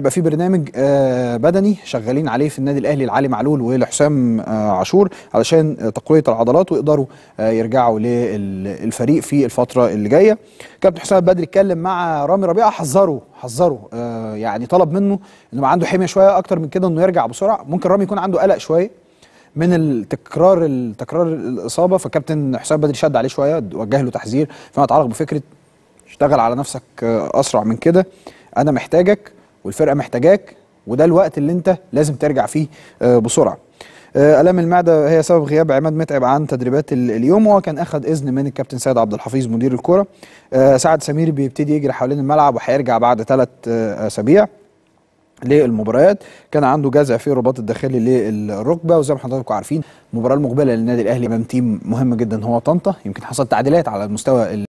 يبقى في برنامج آه، بدني شغالين عليه في النادي الاهلي لعلي معلول ولحسام آه، عاشور علشان آه، تقويه العضلات ويقدروا يرجعوا للفريق في الفتره اللي جايه كابتن حسام بدري اتكلم مع رامي ربيعه حذره حذره يعني طلب منه انه عنده حميه شويه اكتر من كده انه يرجع بسرعه ممكن رامي يكون عنده قلق شويه من التكرار التكرار الاصابه فكابتن حسام بدري شد عليه شويه وجه له تحذير فيما يتعلق بفكره اشتغل على نفسك اسرع من كده انا محتاجك والفرقه محتاجاك وده الوقت اللي انت لازم ترجع فيه آه، بسرعه آه، الام المعده هي سبب غياب عماد متعب عن تدريبات اليوم وهو كان اخذ اذن من الكابتن سيد عبد الحفيظ مدير الكره آه، سعد سمير بيبتدي يجري حوالين الملعب وهيرجع بعد ثلاث اسابيع للمباريات كان عنده جزع في الرباط الداخلي للركبه وزي ما حضراتكم عارفين المباراه المقبله للنادي الاهلي امام تيم مهم جدا هو طنطا يمكن حصل تعديلات على المستوى